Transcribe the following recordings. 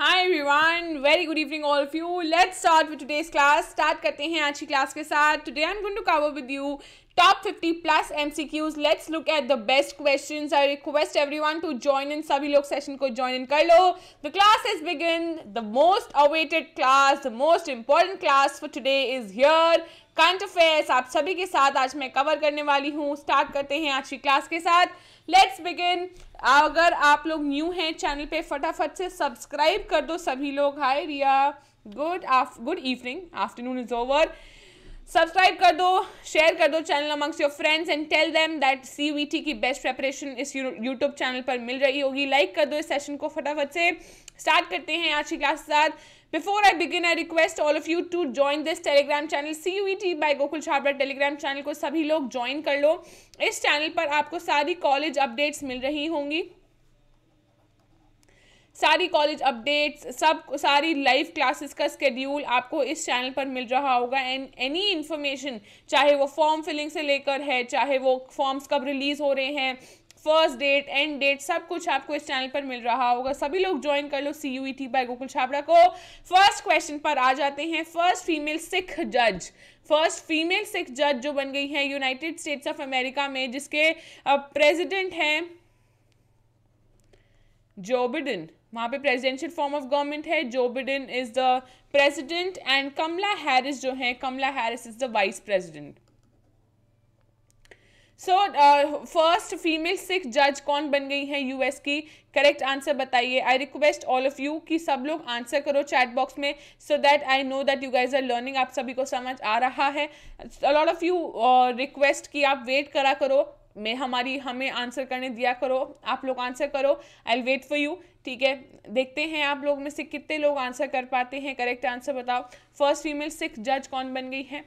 High everyone very good evening all of you let's start with today's class स्टार्ट करते हैं आज की क्लास के साथ today I am going to cover with you top fifty plus M C Qs let's look at the best question I request every one to join in सभी लोग session को ज्वाइन इन कर लो the class is begin the most awaited class the most important class for today is here current affairs आप सभी के साथ आज मैं कवर करने वाली हूँ स्टार्ट करते हैं आज की क्लास के साथ लेट्स बिगिन अगर आप लोग न्यू हैं चैनल पे फटाफट से सब्सक्राइब कर दो सभी लोग hi Riya good good evening afternoon is over subscribe कर दो शेयर कर दो channel amongst your friends and tell them that C की बेस्ट प्रेपरेशन इस यूट्यूब चैनल पर मिल रही होगी लाइक कर दो इस सेशन को फटाफट से स्टार्ट करते हैं आज की क्लास के साथ Before I begin, I request all of you to join this Telegram channel CUET by Gokul Chhabra Telegram channel को सभी लोग join कर लो इस channel पर आपको सारी college updates मिल रही होंगी सारी कॉलेज अपडेट्स सब सारी लाइव क्लासेस का स्केड्यूल आपको इस चैनल पर मिल रहा होगा एंड एनी इन्फॉर्मेशन चाहे वो फॉर्म फिलिंग से लेकर है चाहे वो फॉर्म्स कब रिलीज़ हो रहे हैं फर्स्ट डेट एंड डेट सब कुछ आपको इस चैनल पर मिल रहा होगा सभी लोग ज्वाइन कर लो C U T by Gokul Chhabra को फर्स्ट क्वेश्चन पर आ जाते हैं फर्स्ट फीमेल सिख जज फर्स्ट फीमेल सिख जज जो बन गई है यूनाइटेड स्टेट्स ऑफ अमेरिका में जिसके प्रेजिडेंट हैं जो बिडन वहाँ पे प्रेजिडेंशियल फॉर्म ऑफ गवर्नमेंट है जो Biden is the president and Kamala Harris जो है Kamala Harris is the vice president so first female Sikh जज कौन बन गई हैं यूएस की करेक्ट आंसर बताइए I request all of you कि सब लोग आंसर करो चैट बॉक्स में so that I know that you guys are learning आप सभी को समझ आ रहा है लॉट ऑफ यू रिक्वेस्ट कि आप वेट करा करो मैं हमारी हमें आंसर करने दिया करो आप लोग आंसर करो आई वेट फॉर यू ठीक है देखते हैं आप लोग में से कितने लोग आंसर कर पाते हैं करेक्ट आंसर बताओ फर्स्ट फीमेल सिख जज कौन बन गई है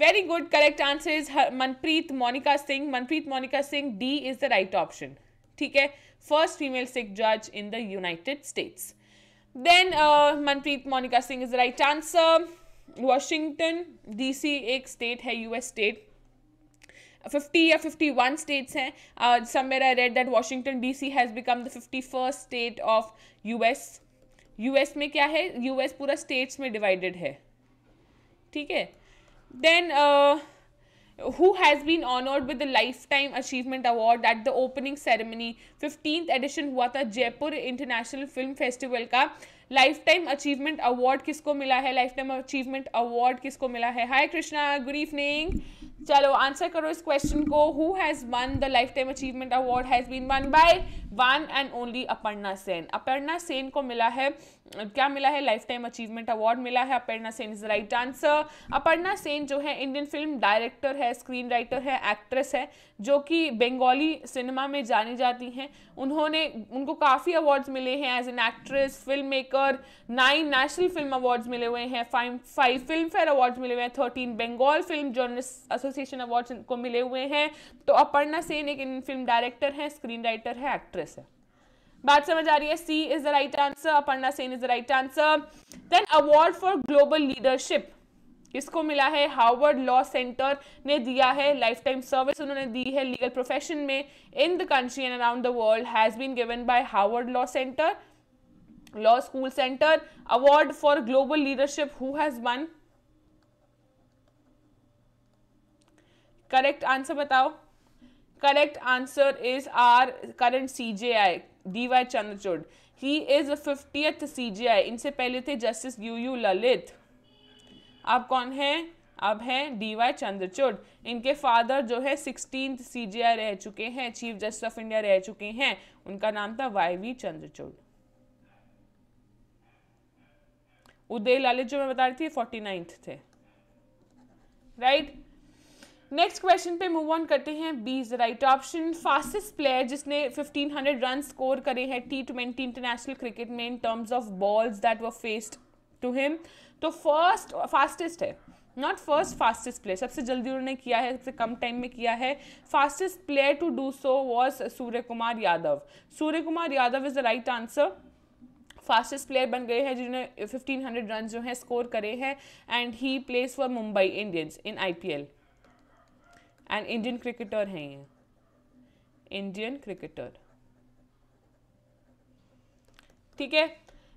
very good correct answer is Manpreet Monika Singh Manpreet Monika Singh D is the right option ठीक है फर्स्ट फीमेल सिख जज in the United States then Manpreet Monika Singh is the right answer Washington DC एक स्टेट है यूएस स्टेट फिफ्टी या फिफ्टी वन स्टेट्स हैं somewhere I read that the DC has become the fifty first state of US US में क्या है US पूरा states में divided है ठीक है then uh, who has been honored with the lifetime achievement award at the opening ceremony 15th edition hua tha jaipur international film festival ka life time achievement award किसको मिला है life time achievement award किसको मिला है hi Krishna good evening चलो answer करो इस question को who has won the life time achievement award has been won by one and only Aparna Sen Aparna Sen को मिला है क्या मिला है लाइफ टाइम अचीवमेंट अवार्ड मिला है Aparna Sen is right answer Aparna Sen जो है इंडियन फिल्म डायरेक्टर है स्क्रीन राइटर है एक्ट्रेस है जो कि बंगाली सिनेमा में जानी जाती हैं उन्होंने उनको काफ़ी अवार्ड्स मिले हैं as an actress film maker nine national film awards मिले हुए हैं five five Filmfare awards मिले हुए हैं thirteen Bengal film journalist association awards को मिले हुए हैं तो अपर्णा सेन एक इंडियन फिल्म डायरेक्टर है स्क्रीन राइटर है एक्ट्रेस है बात समझ आ रही है C is the right answer Aparna Sen is the right answer then award for global leadership किसको मिला है हार्वर्ड लॉ सेंटर ने दिया है लाइफ टाइम सर्विस उन्होंने दी है लीगल प्रोफेशन में in the country and around the world has been given by Harvard law centre law school centre award for global leadership who has won correct answer बताओ correct answer is our current CJI D Y Chandrachud he is fiftieth C J I इनसे पहले थे justice U you Lalit अब कौन है अब है D Y Chandrachud इनके फादर जो है सिक्सटीन सी जी आई रह चुके हैं चीफ जस्टिस ऑफ इंडिया रह चुके हैं उनका नाम था वाई वी चंद्रचूड उदय ललित जो मैं बता रही थी फोर्टी नाइन्थ थे राइट right? नेक्स्ट क्वेश्चन पे मूव ऑन करते हैं B is the right option fastest player जिसने 1500 रन स्कोर करे हैं टी ट्वेंटी इंटरनेशनल क्रिकेट में in terms of balls that were faced to him तो फर्स्ट फास्टेस्ट है नॉट फर्स्ट फास्टेस्ट प्लेयर सबसे जल्दी उन्होंने किया है सबसे कम टाइम में किया है fastest player to do so was Surya Kumar Yadav Surya Kumar Yadav is the right answer fastest player बन गए हैं जिन्होंने 1500 रन जो हैं स्कोर करे हैं and he plays for Mumbai Indians in I P L and Indian cricketer हैं ये इंडियन क्रिकेटर ठीक है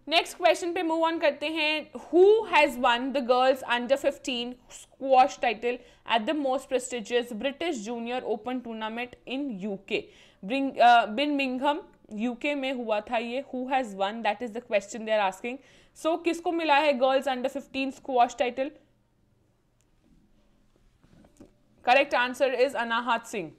नेक्स्ट क्वेश्चन पे मूव ऑन करते हैं who has won the girls under 15 squash title at the most prestigious British junior open tournament in UK Birmingham UK में हुआ था ये who has won that is the question they are asking so किसको मिला है girls under 15 squash title correct answer is Anahat Singh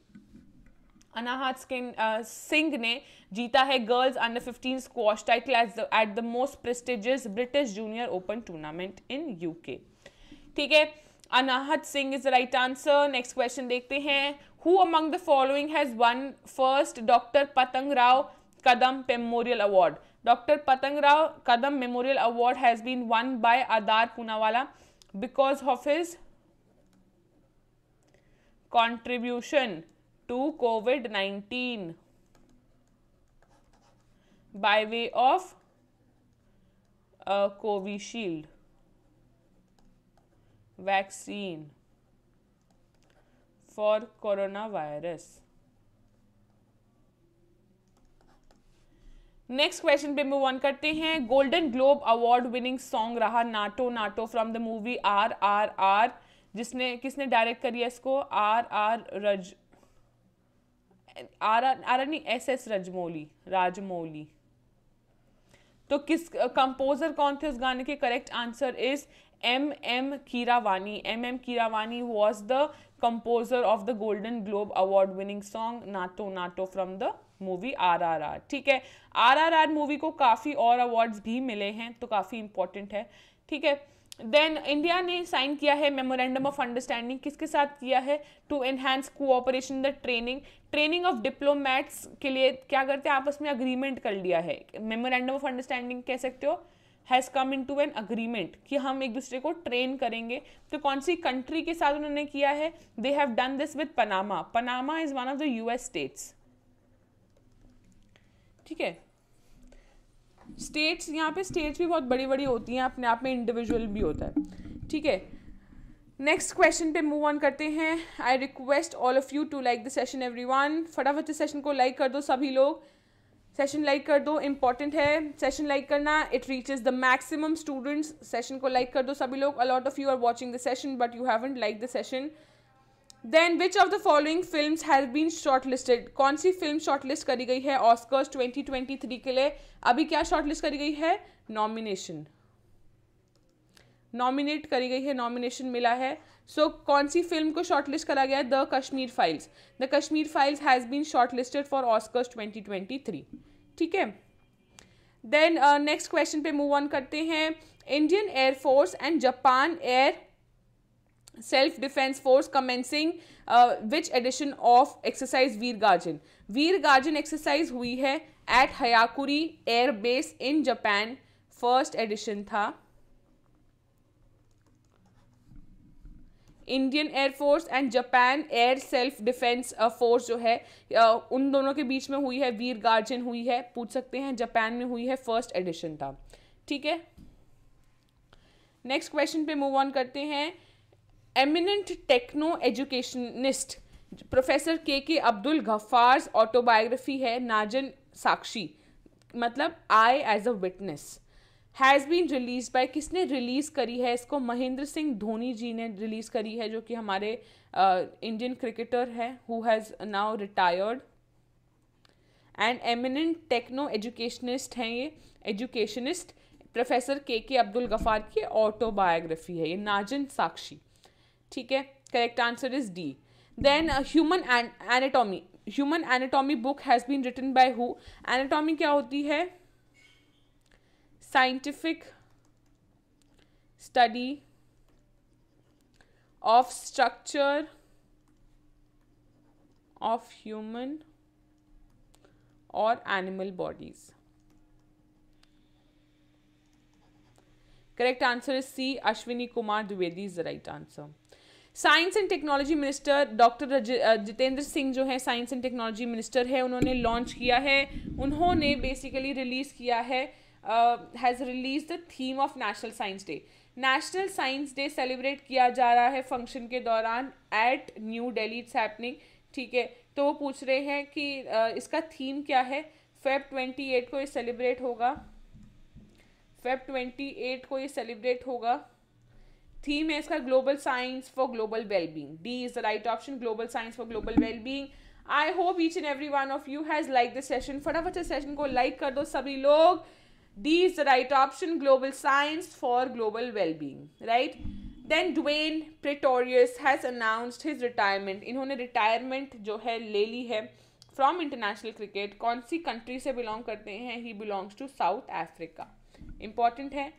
Anahat Singh ने जीता है girls under 15 squash title at the most prestigious British junior open tournament in UK ठीक है Anahat Singh is the right answer next question देखते हैं who among the following has won first doctor Patang Rao Kadam memorial award doctor Patang Rao Kadam memorial award has been won by Adar Poonawalla because of his contribution to COVID 19 by way of a Covishield vaccine for coronavirus. Next question पे move on करते हैं golden globe award winning song रहा NATO NATO from the movie R R are जिसने किसने direct करी है इसको are are रज आर आर आर नहीं एस एस रजमौली राजमौली तो किस कंपोजर कौन थे उस गाने के correct answer is M M कीरावानी M M कीरावानी was the composer of the golden globe award winning song NATO NATO from the movie R R R ठीक है आर आर आर मूवी को काफ़ी और अवार्ड्स भी मिले हैं तो काफ़ी इंपॉर्टेंट है ठीक है देन इंडिया ने साइन किया है मेमोरेंडम ऑफ अंडरस्टैंडिंग किसके साथ किया है to enhance cooperation the training training of diplomats के लिए क्या करते हैं आपस में अग्रीमेंट कर लिया है मेमोरेंडम ऑफ अंडरस्टैंडिंग कह सकते हो has come into an agreement कि हम एक दूसरे को ट्रेन करेंगे तो कौन सी कंट्री के साथ उन्होंने किया है they have done this with Panama Panama is one of the US एस स्टेट्स ठीक है स्टेट्स यहाँ पे स्टेट्स भी बहुत बड़ी बड़ी होती हैं अपने आप में इंडिविजुअल भी होता है ठीक है नेक्स्ट क्वेश्चन पे मूव ऑन करते हैं I request all of you to like the session everyone फटाफट से सेशन को लाइक कर दो सभी लोग सेशन लाइक कर दो इंपॉर्टेंट है सेशन लाइक करना it reaches the maximum students session को लाइक कर दो सभी लोग a lot of you are watching the session but you haven't like the session then which of the following film has been shortlisted कौन सी film shortlist करी गई है ऑस्कर्स 2023 के लिए अभी क्या शॉर्टलिस्ट करी गई है नॉमिनेशन नॉमिनेट करी गई है नॉमिनेशन मिला है सो so, कौन सी फिल्म को शॉर्टलिस्ट करा गया है the Kashmir files the Kashmir files has been shortlisted for Oscars 2023 ठीक है देन नेक्स्ट क्वेश्चन पे मूव ऑन करते हैं Indian air force and Japan air self defence force commencing which edition of exercise Veer guardian Veer guardian exercise हुई है at Hyakuri airbase in Japan first edition था Indian air force and Japan air self defence force जो है uh, उन दोनों के बीच में हुई है वीर गार्जन हुई है पूछ सकते हैं जापान में हुई है फर्स्ट एडिशन था ठीक है नेक्स्ट क्वेश्चन पे मूव ऑन करते हैं एमिनेंट टेक्नो एजुकेशनिस्ट प्रोफेसर के के अब्दुल गफार्स ऑटोबायोग्राफी है नाजन साक्षी मतलब eye as a witness has been release by किसने रिलीज़ करी है इसको महेंद्र सिंह धोनी जी ने रिलीज़ करी है जो कि हमारे इंडियन क्रिकेटर है who has now retired and eminent techno educationist हैं ये एजुकेशनिस्ट प्रोफेसर के के अब्दुल गफ़ार की ऑटोबायोग्राफी है ये नाजन साक्षी ठीक है correct answer is D then human anatomy human anatomy book has been written by who anatomy क्या होती है scientific study of structure of human और animal bodies correct answer is C Ashwini Kumar Dwivedi is the right answer science and technology minister doctor Jitendra Singh जो है science and technology minister है उन्होंने launch किया है उन्होंने बेसिकली रिलीज़ किया है has release the theme of national science day national science day celebrate किया जा रहा है फंक्शन के दौरान at new Delhi it's happening ठीक है तो वो पूछ रहे हैं कि uh, इसका थीम क्या है फेब ट्वेंटी एट को ये सेलिब्रेट होगा फेब ट्वेंटी एट को ये सेलिब्रेट होगा थीम है इसका global science for global wellbeing D is the right option global science for global wellbeing I hope each and every one of you has like this session फटाफट से session को like कर दो सभी लोग D is the right option global science for global wellbeing right then Dwaine Pretorius has announced his retirement इन्होंने retirement जो है ले ली है फ्रॉम इंटरनेशनल क्रिकेट कौन सी कंट्री से बिलोंग करते हैं he belongs to South Africa important है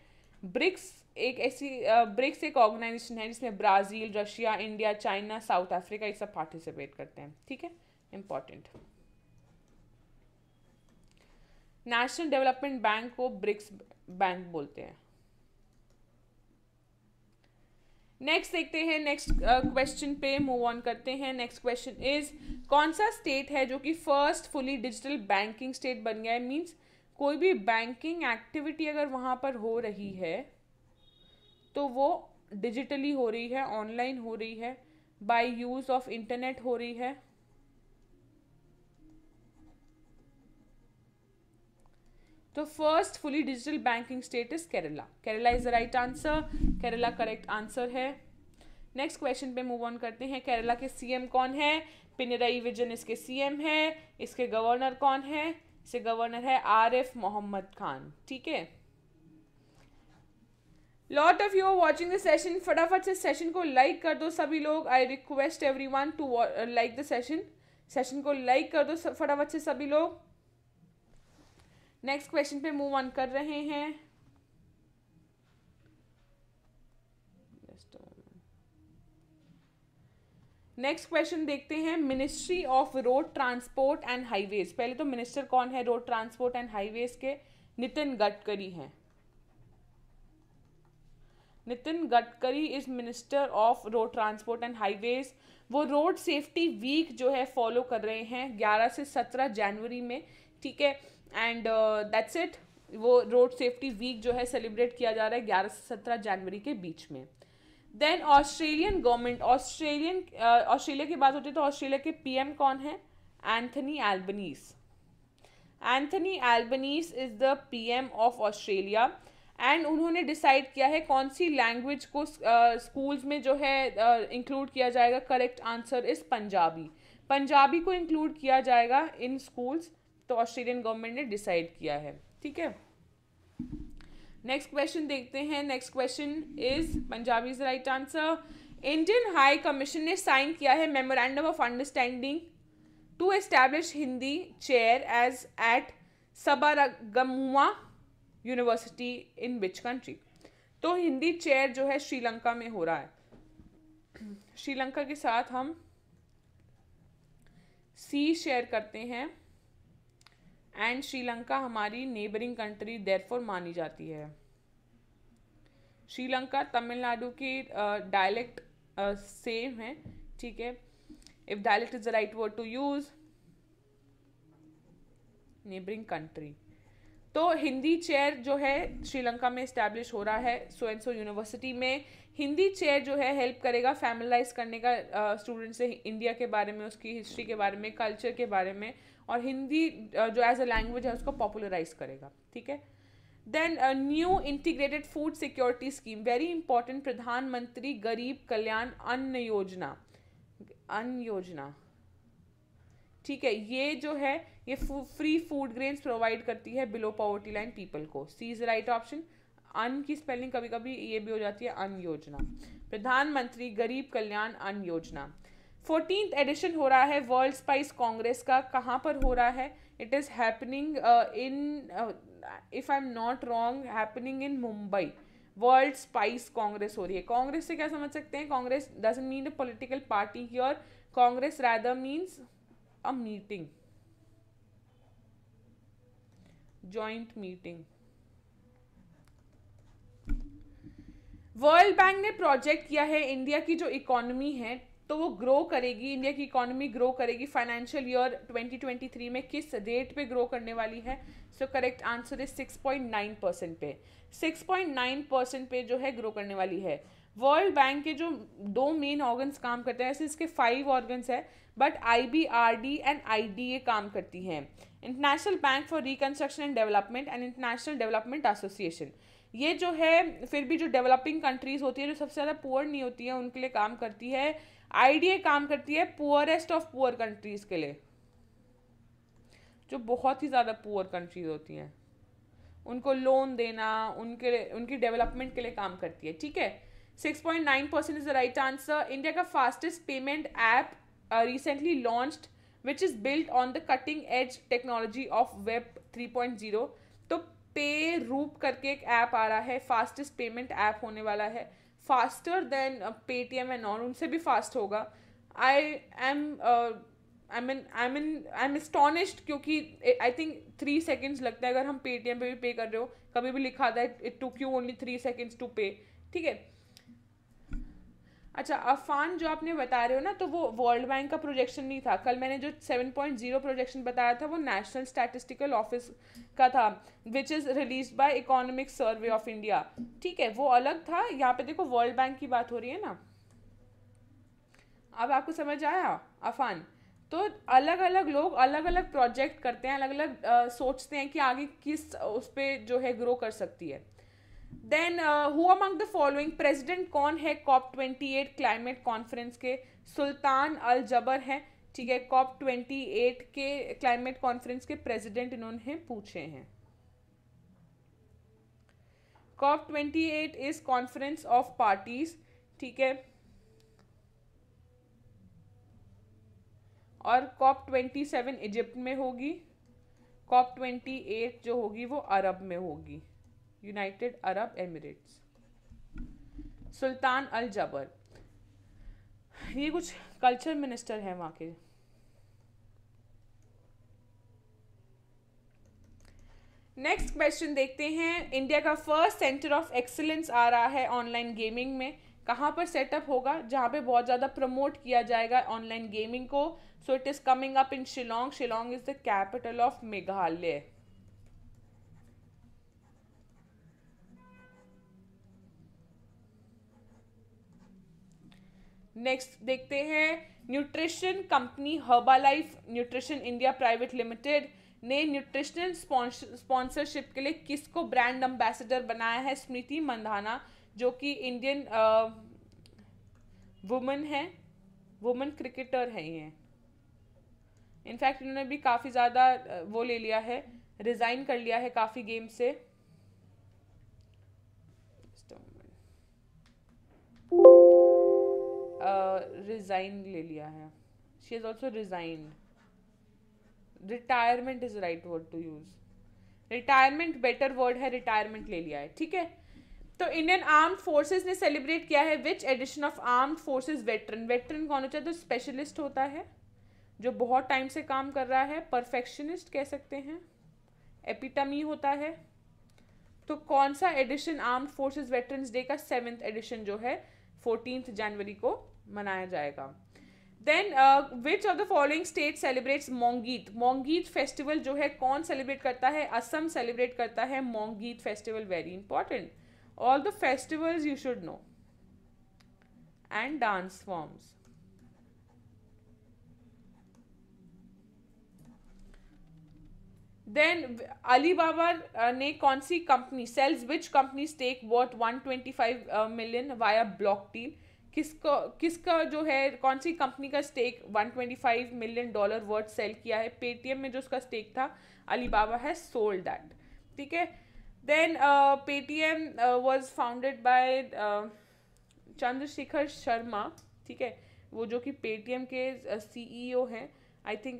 ब्रिक्स एक ऐसी ब्रिक्स एक ऑर्गेनाइजेशन है जिसमें Brazil Russia India China South Africa ये सब पार्टिसिपेट करते हैं ठीक है इम्पॉर्टेंट नेशनल डेवलपमेंट बैंक को ब्रिक्स बैंक बोलते हैं नेक्स्ट देखते हैं नेक्स्ट क्वेश्चन पे मूव ऑन करते हैं नेक्स्ट क्वेश्चन इज कौन सा स्टेट है जो कि first fully digital banking state बन गया है मींस कोई भी बैंकिंग एक्टिविटी अगर वहां पर हो रही है तो वो डिजिटली हो रही है ऑनलाइन हो रही है बाय यूज ऑफ इंटरनेट हो रही है तो first fully digital banking state is Kerala Kerala is the right answer Kerala correct answer है नेक्स्ट क्वेश्चन पे मूव ऑन करते हैं केरला के सीएम कौन है पिनराई विजन इसके सीएम है इसके गवर्नर कौन है इसके गवर्नर है आरिफ मोहम्मद खान ठीक है lot of you are watching the session फटाफट से सेशन को लाइक कर दो सभी लोग I request every one to like the session session को लाइक कर दो फटाफट से सभी लोग नेक्स्ट क्वेश्चन पे मूव ऑन कर रहे हैं नेक्स्ट क्वेश्चन देखते हैं ministry of road transport and highways पहले तो मिनिस्टर कौन है रोड ट्रांसपोर्ट एंड हाईवेज के नितिन गडकरी हैं Nitin Gadkari is minister of road transport and highways वो रोड सेफ्टी वीक जो है फॉलो कर रहे हैं 11 से 17 जनवरी में ठीक है एंड दैट्स इट वो रोड सेफ्टी वीक जो है सेलिब्रेट किया जा रहा है 11 से 17 जनवरी के बीच में then Australian government Australian Australia की बात होती है तो ऑस्ट्रेलिया के पीएम कौन है Anthony Albanese Anthony Albanese is the PM of Australia and उन्होंने डिसाइड किया है कौन सी लैंग्वेज को स्कूल्स में जो है इंक्लूड किया जाएगा correct answer is Punjabi Punjabi को इंक्लूड किया जाएगा इन स्कूल्स तो ऑस्ट्रेलियन गवर्नमेंट ने डिसाइड किया है ठीक है नेक्स्ट क्वेश्चन देखते हैं next question is Punjabi is right answer Indian high commission ने साइन किया है memorandum of understanding to establish Hindi chair as at Sabaragamuwa university in which country तो हिंदी चेयर जो है श्रीलंका में हो रहा है श्रीलंका के साथ हम सी शेयर करते हैं एंड श्रीलंका हमारी नेबरिंग कंट्री देरफोर मानी जाती है श्रीलंका तमिलनाडु की डायलेक्ट सेम है ठीक है if dialect is the right word to use neighbouring country तो हिंदी चेयर जो है श्रीलंका में इस्टेब्लिश हो रहा है सो एंड सो यूनिवर्सिटी में हिंदी चेयर जो है हेल्प करेगा फैमिलाइज करने का स्टूडेंट से इंडिया के बारे में उसकी हिस्ट्री के बारे में कल्चर के बारे में और हिंदी जो एज अ लैंग्वेज है उसको पॉपुलराइज करेगा ठीक है then new integrated food security scheme very important Pradhan Mantri Garib कल्याण अन्न योजना अन्न योजना ठीक है ये जो है ये फ्री फूड ग्रेन्स प्रोवाइड करती है बिलो पॉवर्टी लाइन पीपल को सी इज राइट ऑप्शन अन की स्पेलिंग कभी कभी ये भी हो जाती है अन योजना प्रधानमंत्री गरीब कल्याण अन योजना फोर्टीन एडिशन हो रहा है वर्ल्ड स्पाइस कांग्रेस का कहाँ पर हो रहा है it is happening in if I am not wrong happening in Mumbai world spice congress हो रही है कांग्रेस से क्या समझ सकते हैं congress doesn't mean a political party की और congress rather means a meeting joint meeting world bank ने प्रोजेक्ट किया है इंडिया की जो इकोनॉमी है तो वो ग्रो करेगी इंडिया की इकोनॉमी ग्रो करेगी फाइनेंशियल ईयर 2023 में किस रेट पे ग्रो करने वाली है so correct answer is 6.9 percent पे 6.9 परसेंट पे जो है ग्रो करने वाली है वर्ल्ड बैंक के जो दो मेन ऑर्गन्स काम करते हैं ऐसे इसके फाइव ऑर्गन्स है but I B R D and I D A काम करती हैं international bank for reconstruction and development and international development association ये जो है फिर भी जो डेवलपिंग कंट्रीज होती है जो सबसे ज़्यादा पुअर नहीं होती है उनके लिए काम करती है ए काम करती है पुअरेस्ट ऑफ पुअर कंट्रीज़ के लिए जो बहुत ही ज़्यादा पुअर कंट्रीज होती हैं उनको लोन देना उनके उनकी डेवलपमेंट के लिए काम करती है ठीक है six point nine percent is the right answer India का fastest payment app Uh, recently launched which is built on the cutting edge technology of web 3.0 तो पे रूप करके एक ऐप आ रहा है फास्टेस्ट पेमेंट ऐप होने वाला है faster than M and on उनसे भी फास्ट होगा I am I mean I mean I am astonished क्योंकि आई थिंक थ्री सेकेंड्स लगते हैं अगर हम पे टी एम पर भी पे कर रहे हो कभी भी लिखा था it to Q only three seconds to pay ठीक है अच्छा अफान जो आपने बता रहे हो ना तो वो वर्ल्ड बैंक का प्रोजेक्शन नहीं था कल मैंने जो सेवन पॉइंट जीरो प्रोजेक्शन बताया था वो नेशनल स्टैटिस्टिकल ऑफिस का था which is release by economic survey of India ठीक है वो अलग था यहाँ पे देखो वर्ल्ड बैंक की बात हो रही है ना अब आपको समझ आया अफान तो अलग अलग लोग अलग अलग प्रोजेक्ट करते हैं अलग अलग आ, सोचते हैं कि आगे किस उस पर जो है ग्रो कर सकती है then who among the following president कौन है COP twenty eight climate conference के सुल्तान अल जबर हैं ठीक है कॉप ट्वेंटी एट के क्लाइमेट कॉन्फ्रेंस के प्रेसिडेंट इन्होंने पूछे हैं COP twenty eight is conference of parties ठीक है और कॉप ट्वेंटी सेवन इजिप्ट में होगी कॉप ट्वेंटी एट जो होगी वो अरब में होगी यूनाइटेड अरब एमिरेट्स सुल्तान अल जबर ये कुछ कल्चर मिनिस्टर हैं वहाँ के नेक्स्ट क्वेश्चन देखते हैं इंडिया का फर्स्ट सेंटर ऑफ एक्सेलेंस आ रहा है ऑनलाइन गेमिंग में कहाँ पर सेटअप होगा जहाँ पे बहुत ज़्यादा प्रमोट किया जाएगा ऑनलाइन गेमिंग को so it is coming up in Shillong Shillong is the capital of Meghalaya next देखते हैं nutrition company Herbalife nutrition India private limited ने न्यूट्रिशनल स्पॉन्सरशिप के लिए किसको ब्रांड एम्बेसडर बनाया है स्मृति मंदाना जो कि इंडियन वुमेन है वुमेन क्रिकेटर है ये इनफैक्ट इन्होंने भी काफ़ी ज़्यादा वो ले लिया है रिज़ाइन कर लिया है काफ़ी गेम से रिज़ाइन uh, ले लिया है she is also resigned retirement is right word to use retirement better word है रिटायरमेंट ले लिया है ठीक है तो इंडियन आर्म्ड फोर्सेज ने सेलिब्रेट किया है which edition of armed forces veteran veteran कौन होता है तो स्पेशलिस्ट होता है जो बहुत टाइम से काम कर रहा है परफेक्शनिस्ट कह सकते हैं एपिटमी होता है तो कौन सा edition armed forces veterans day का सेवेंथ एडिशन जो है फोर्टीन जनवरी को मनाया जाएगा then which of the following state celebrates Mongit Mongit festival जो है कौन सेलिब्रेट करता है असम सेलिब्रेट करता है Mongit festival very important all the festivals you should know and dance forms then Alibaba ने कौन सी company sells which company stake worth five million via block team किसको किसका जो है कौन सी कंपनी का stake 125 million dollar worth sell किया है पेटीएम में जो उसका स्टेक था अलीबाबा है सोल्ड दैट ठीक है then Paytm was founded by Chandrashekhar Sharma ठीक है वो जो कि पेटीएम के सीईओ uh, e हैं आई थिंक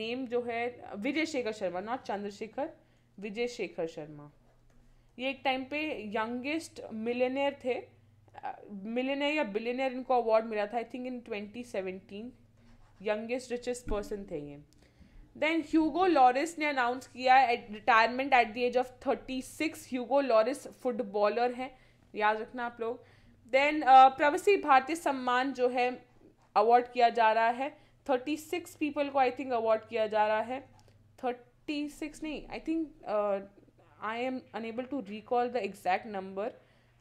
नेम जो है विजय शेखर शर्मा नॉट चंद्रशेखर विजय शेखर शर्मा ये एक टाइम पे यंगेस्ट मिलेनियर थे मिलेनियर या बिलीनियर इनको अवार्ड मिला था I think in 2017 youngest richest person थे ये देन ह्यूगो लॉरिस ने अनाउंस किया है retirement at the age of 36 Hugo Lloris footballer हैं याद रखना आप लोग देन प्रवासी भारतीय सम्मान जो है अवार्ड किया जा रहा है थर्टी सिक्स पीपल को आई थिंक अवार्ड किया जा रहा है थर्टी सिक्स नहीं I think I am unable to recall the exact number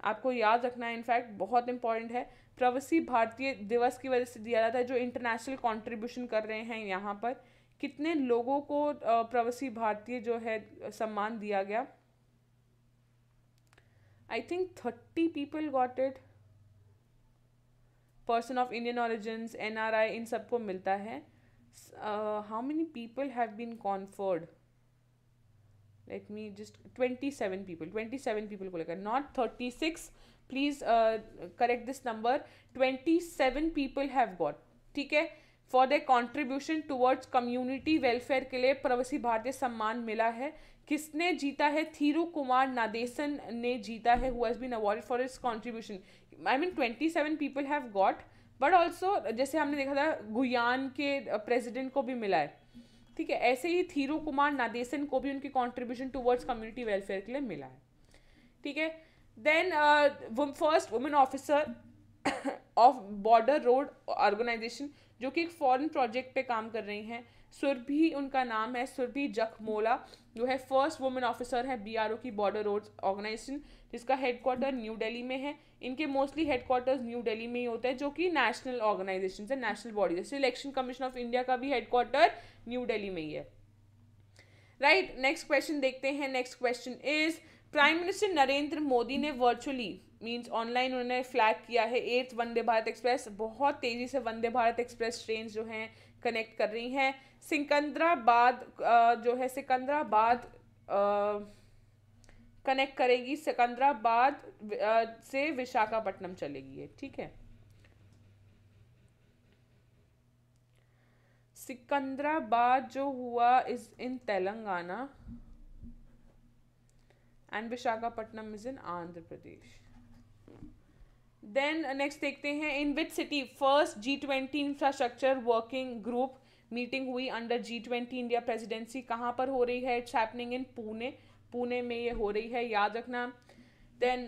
आपको याद रखना है इनफैक्ट बहुत इंपॉर्टेंट है प्रवासी भारतीय दिवस की वजह से दिया जाता है जो इंटरनेशनल कॉन्ट्रीब्यूशन कर रहे हैं यहाँ पर कितने लोगों को प्रवासी भारतीय जो है सम्मान दिया गया I think thirty people got it person of Indian origin N R I इन सबको मिलता है how many people have been conferred let me just twenty seven people twenty seven people को लेकर not thirty six please correct this number twenty seven people have got ठीक है for the contribution towards community welfare के लिए प्रवासी भारतीय सम्मान मिला है किसने जीता है थीरू कुमार नादेसन ने जीता है who's been award for his contribution I mean twenty seven people have got but also जैसे हमने देखा था गुयान के प्रेजिडेंट uh, को भी मिला है ठीक है ऐसे ही थीरू कुमार नादेसन को भी उनकी कॉन्ट्रीब्यूशन टूवर्ड्स कम्युनिटी वेलफेयर के लिए मिला है ठीक है then first women officer of border road organisation जो कि एक फॉरेन प्रोजेक्ट पे काम कर रही हैं सुरभि उनका नाम है सुरभि जखमोला जो है फर्स्ट वुमेन ऑफिसर है बीआरओ की बॉर्डर रोड ऑर्गेनाइजेशन जिसका हेडक्वार्टर न्यू दिल्ली में है इनके मोस्टली हेडक्वार्टर्स न्यू दिल्ली में ही होता है जो कि नेशनल ऑर्गेनाइजेशन है नेशनल बॉडी जैसे इलेक्शन कमीशन ऑफ इंडिया का भी हेडक्वार्टर न्यू दिल्ली में ही है राइट नेक्स्ट क्वेश्चन देखते हैं next question is prime minister Narendra Modi ने वर्चुअली मीन्स ऑनलाइन उन्होंने फ्लैग किया है एट्थ वंदे भारत एक्सप्रेस बहुत तेज़ी से वंदे भारत एक्सप्रेस ट्रेन जो हैं कनेक्ट कर रही हैं सिकंदराबाद जो है सिकंदराबाद कनेक्ट करेगी सिकंदराबाद से विशाखापट्टनम चलेगी ये ठीक है सिकंदराबाद जो हुआ is in Telangana and Visakhapatnam is in Andhra Pradesh then next देखते हैं in which city first G twenty infrastructure working group meeting हुई under G twenty India presidency कहाँ पर हो रही है it's happening in Pune Pune में ये हो रही है याद रखना देन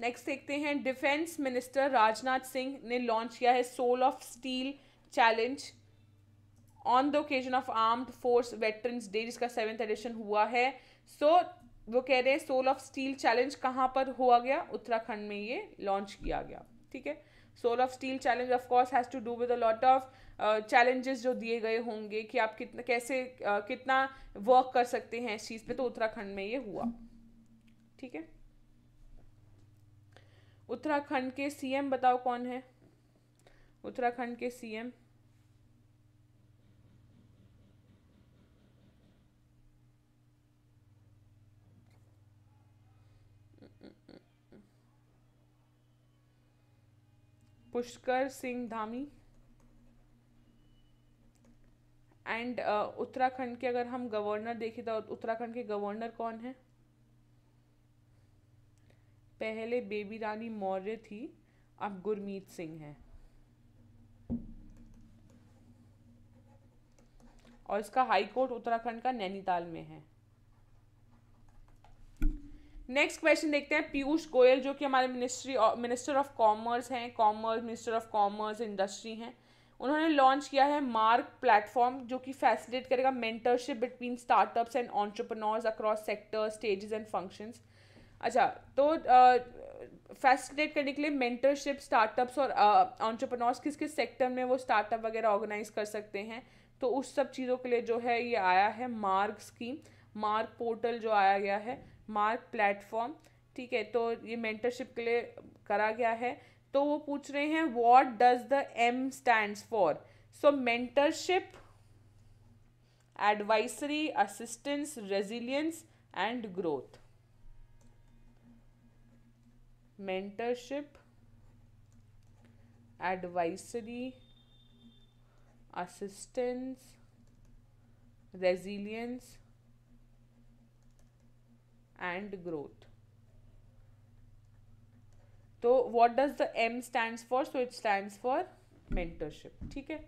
नेक्स्ट uh, देखते हैं डिफेंस मिनिस्टर राजनाथ सिंह ने लॉन्च किया है soul of steel challenge on the occasion of armed force veterans day जिसका सेवेंथ एडिशन हुआ है सो so, वो कह रहे हैं सोल ऑफ स्टील चैलेंज कहाँ पर हुआ गया उत्तराखंड में ये लॉन्च किया गया ठीक है soul of steel challenge of course has to do with a lot of challenges जो दिए गए होंगे कि आप कितना कैसे uh, कितना वर्क कर सकते हैं इस चीज़ पे तो उत्तराखंड में ये हुआ ठीक है उत्तराखंड के सीएम बताओ कौन है उत्तराखंड के CM Pushkar Singh Dhami and uh, Uttarakhand के अगर हम गवर्नर देखें तो उत्तराखंड के गवर्नर कौन है पहले बेबी रानी मौर्य थी अब गुरमीत सिंह है और इसका हाई कोर्ट उत्तराखंड का नैनीताल में है नेक्स्ट क्वेश्चन देखते हैं पीयूष गोयल जो कि हमारे मिनिस्ट्री मिनिस्टर ऑफ कॉमर्स हैं commerce minister of commerce industry हैं उन्होंने लॉन्च किया है मार्क प्लेटफॉर्म जो कि फैसिलिटेट करेगा mentorship between startups and entrepreneurs across sector stages and functions अच्छा तो फैसिलिटेट uh, करने के लिए मेंटरशिप स्टार्टअप्स और ऑन्टरप्रनोर्स uh, किस किस सेक्टर में वो स्टार्टअप वगैरह ऑर्गेनाइज कर सकते हैं तो उस सब चीज़ों के लिए जो है ये आया है मार्ग स्कीम मार्ग पोर्टल जो आया गया है मार्क प्लेटफॉर्म ठीक है तो ये मेंटरशिप के लिए करा गया है तो वो पूछ रहे हैं what does the M stand for so mentorship advisory assistance resilience and growth mentorship advisory assistance resilience and growth तो what does the M stand for so it stand for mentorship ठीक है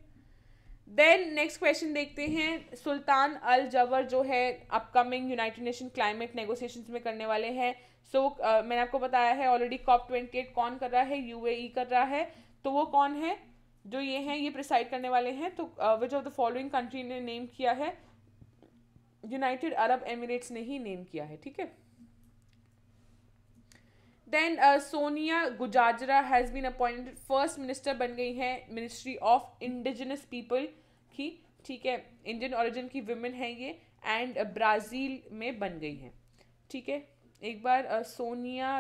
देन नेक्स्ट क्वेश्चन देखते हैं सुल्तान Al Jaber जो है upcoming united nation climate negotiations में करने वाले हैं सो so, uh, मैंने आपको बताया है ऑलरेडी कॉप ट्वेंटी एट कौन कर रहा है यूएई e कर रहा है तो वो कौन है जो ये हैं ये प्रिसाइड करने वाले हैं तो which of the following country ने नेम किया है यूनाइटेड अरब एमिरेट्स ने ही नेम किया है ठीक है then Sonia Guajajara has been appointed first minister बन गई हैं मिनिस्ट्री ऑफ इंडिजिनस पीपल की ठीक है इंडियन ओरिजिन की वुमेन हैं ये एंड ब्राज़ील uh, में बन गई हैं ठीक है एक बार सोनिया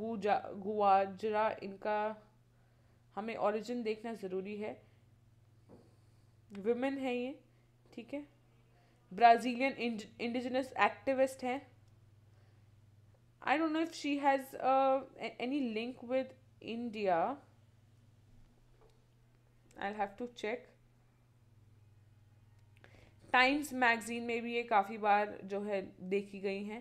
गुजा गुआजरा इनका हमें ओरिजिन देखना ज़रूरी है वुमेन है ये ठीक है ब्राज़ीलियन इंडिजिनस एक्टिविस्ट हैं I don't know if she has uh, any link with India. I'll have to check. Times magazine में भी ये काफ़ी बार जो है देखी गई हैं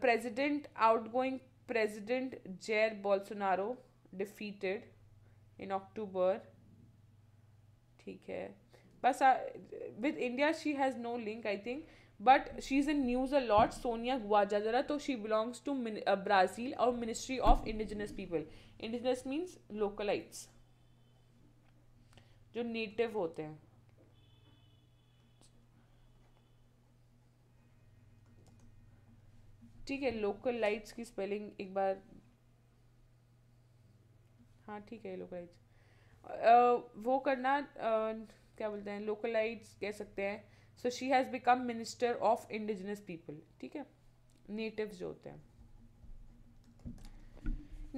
president outgoing president Jair Bolsonaro defeated in October ठीक है बस with India she has no link I think but she is in news a lot Sonia जरा तो शी बिलोंग्स टू ब्राज़ील और ministry of indigenous people indigenous means localites जो native होते हैं ठीक है लोकल लाइट्स की स्पेलिंग एक बार हाँ ठीक है लोकल लाइट्स वो करना आ, क्या बोलते हैं लोकल लाइट्स कह सकते हैं so she has become minister of indigenous people ठीक है नेटिव जो होते हैं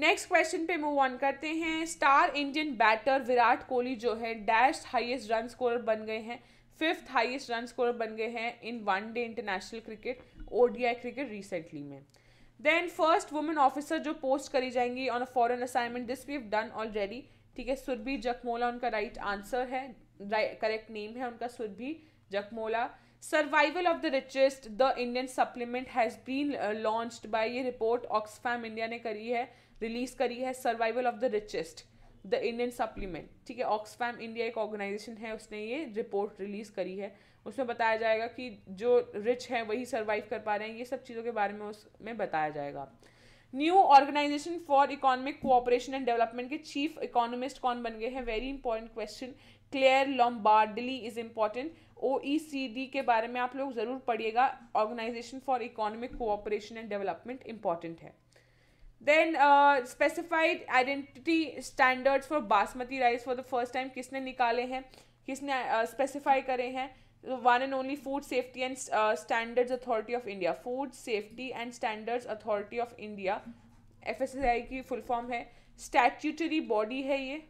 नेक्स्ट क्वेश्चन पे मूव ऑन करते हैं star Indian batter Virat Kohli जो है डैश हाईएस्ट रन स्कोर बन गए हैं फिफ्थ हाईएस्ट रन स्कोर बन गए हैं in one day international cricket ODI cricket recently में देन फर्स्ट वुमेन ऑफिसर जो पोस्ट करी जाएंगी on a foreign assignment this we have done already ठीक है सुरभि जखमोला उनका राइट right आंसर है करेक्ट नेम है उनका Surbhi Jakhmola survival of the richest the Indian supplement has been launched by ये रिपोर्ट ऑक्सफैम इंडिया ने करी है रिलीज करी है survival of the richest the Indian supplement ठीक है ऑक्सफैम इंडिया एक ऑर्गेनाइजेशन है उसने ये रिपोर्ट रिलीज करी है उसमें बताया जाएगा कि जो रिच है वही सर्वाइव कर पा रहे हैं ये सब चीज़ों के बारे में उसमें बताया जाएगा new organisation for economic cooperation and development के चीफ इकोनॉमिस्ट कौन बन गए हैं very important question Clare Lombardelli is important O e के बारे में आप लोग ज़रूर पढ़िएगा organisation for economic cooperation and development important है then specified identity standards for basmati rice for the first time किसने निकाले हैं किसने स्पेसिफाई uh, करे हैं one and only food safety and standards authority of India food safety and standards authority of India F S S A I full form है statutory body है ये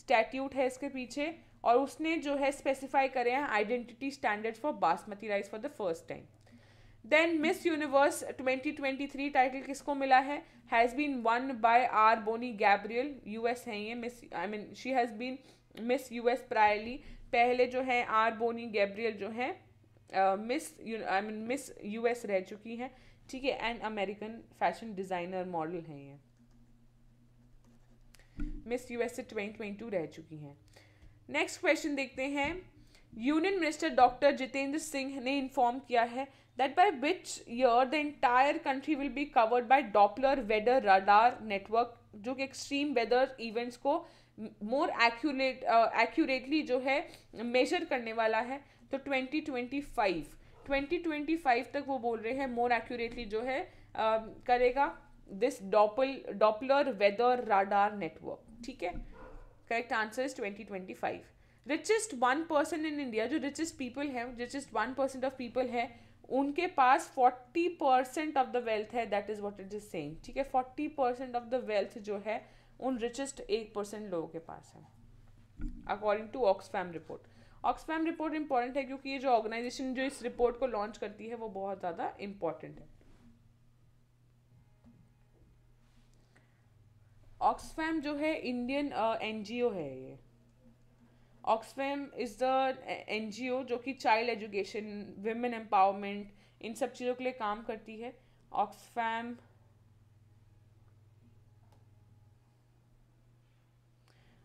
statute है इसके पीछे और उसने जो है स्पेसिफाई करे हैं identity standard for basmati rice for the first time then Miss Universe 2023 title किसको मिला है has been won by R Bonney Gabriel US हैं ये Miss I mean she has been Miss US priorly पहले जो है आर बोनी गैब्रियल जो है Miss I mean Miss US रह चुकी हैं ठीक है and American fashion designer model हैं ये मिस यूएस से 2022 रह चुकी हैं नेक्स्ट क्वेश्चन देखते हैं union minister doctor Jitendra Singh ने इन्फॉर्म किया है that by which year the entire country will be covered by Doppler weather radar network जो कि एक्सट्रीम वेदर इवेंट्स को मोर एक्यूरेट एक्यूरेटली जो है मेजर करने वाला है तो 2025 2025 तक वो बोल रहे हैं मोर एक्यूरेटली जो है uh, करेगा this Doppler Doppler weather radar network ठीक है correct answer is twenty twenty five richest one person in India जो रिचेस्ट पीपल है richest one percent of people है उनके पास forty percent of the wealth है that is what it is same ठीक है forty percent of the wealth जो है उन रिचेस्ट एक परसेंट लोगों के पास है according to Oxfam report Oxfam report important है क्योंकि ये जो ऑर्गेनाइजेशन जो इस रिपोर्ट को लॉन्च करती है वो बहुत ज़्यादा इंपॉर्टेंट है ऑक्सफैम जो है इंडियन ओ uh, है ये ऑक्सफैम इज़ द ओ जो कि चाइल्ड एजुकेशन वेमेन एम्पावरमेंट इन सब चीज़ों के लिए काम करती है Oxfam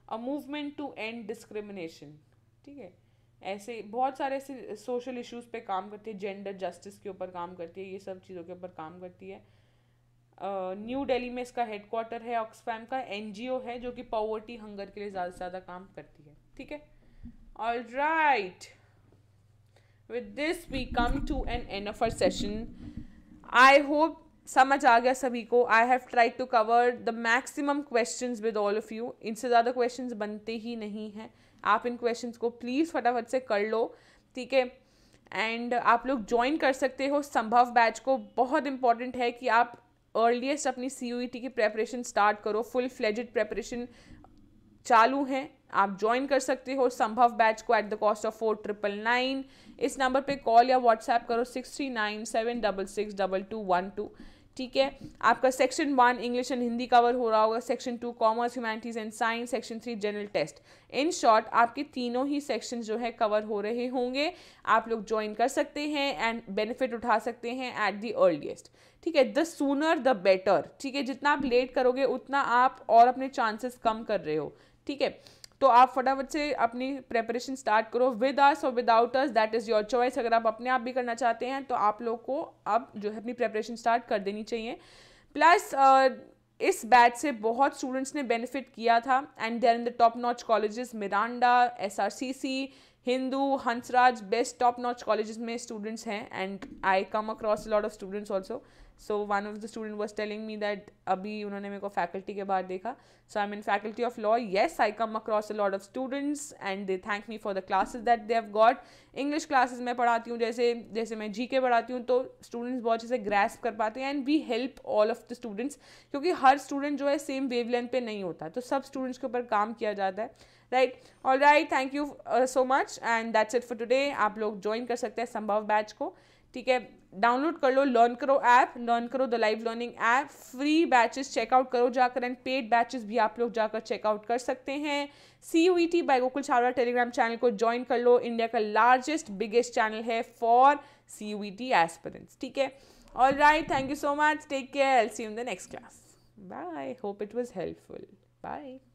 a movement to end discrimination ठीक है ऐसे बहुत सारे ऐसे सोशल इश्यूज पे काम करती है जेंडर जस्टिस के ऊपर काम करती है ये सब चीज़ों के ऊपर काम करती है न्यू दिल्ली में इसका हेडक्वार्टर है ऑक्सफैम का एन है जो कि पॉवर्टी हंगर के लिए ज़्यादा से ज़्यादा काम करती है ठीक है all right with this we come to an end of our session I hope समझ आ गया सभी को I have tried to cover the maximum question with all of you इनसे ज़्यादा क्वेश्चन बनते ही नहीं हैं आप इन क्वेश्चन को प्लीज़ फटाफट से कर लो ठीक है एंड आप लोग ज्वाइन कर सकते हो संभव बैच को बहुत इंपॉर्टेंट है कि आप अर्लीस्ट अपनी सी यू ई टी की प्रेपरेशन स्टार्ट करो फुल फ्लेजेड प्रेपरेशन चालू हैं आप ज्वाइन कर सकते हो संभव बैच को at the cost of four triple nine इस नंबर पे कॉल या व्हाट्सएप करो six three nine seven double six double two one two ठीक है आपका section one English and Hindi cover हो रहा होगा section two commerce humanities and science section three general test in short आपके तीनों ही सेक्शन जो है कवर हो रहे होंगे आप लोग ज्वाइन कर सकते हैं एंड बेनिफिट उठा सकते हैं एट दी अर्लीस्ट ठीक है द सूनर द बेटर ठीक है जितना आप लेट करोगे उतना आप और अपने चांसेस कम कर रहे हो ठीक है तो आप फटाफट से अपनी प्रेपरेशन स्टार्ट करो विद अस और without us that is your choice अगर आप अपने आप भी करना चाहते हैं तो आप लोग को अब जो है अपनी प्रेपरेशन स्टार्ट कर देनी चाहिए प्लस uh, इस बैच से बहुत स्टूडेंट्स ने बेनिफिट किया था and there in the top notch colleges Miranda S R C C Hindu Hansraj best top notch colleges में स्टूडेंट्स हैं and I come across lot of students also so one of the student was telling me that अभी उन्होंने मेरे को faculty के बाहर देखा so I mean faculty of law yes I come across a lot of students and they thank me for the classes that they have got English classes मैं पढ़ाती हूँ जैसे जैसे मैं जी के पढ़ाती हूँ तो स्टूडेंट्स बहुत अच्छे से ग्रेस्प कर पाते हैं and we help all of the students क्योंकि हर स्टूडेंट जो है सेम वेव लेंथ पर नहीं होता तो सब स्टूडेंट्स के ऊपर काम किया जाता है right all right thank you so much and that's it for today आप लोग ज्वाइन कर सकते हैं संभव बैच को ठीक है डाउनलोड कर लो लर्न करो ऐप लर्न करो the live learning app free batches checkout करो जाकर एंड पेड बैचेस भी आप लोग जाकर चेकआउट कर सकते हैं C U E e T by Gokul छावड़ा टेलीग्राम चैनल को ज्वाइन कर लो इंडिया का लार्जेस्ट बिगेस्ट चैनल है for C U E T aspirants ठीक है all right thank you so much take care एल see in the next class bye hope it was helpful bye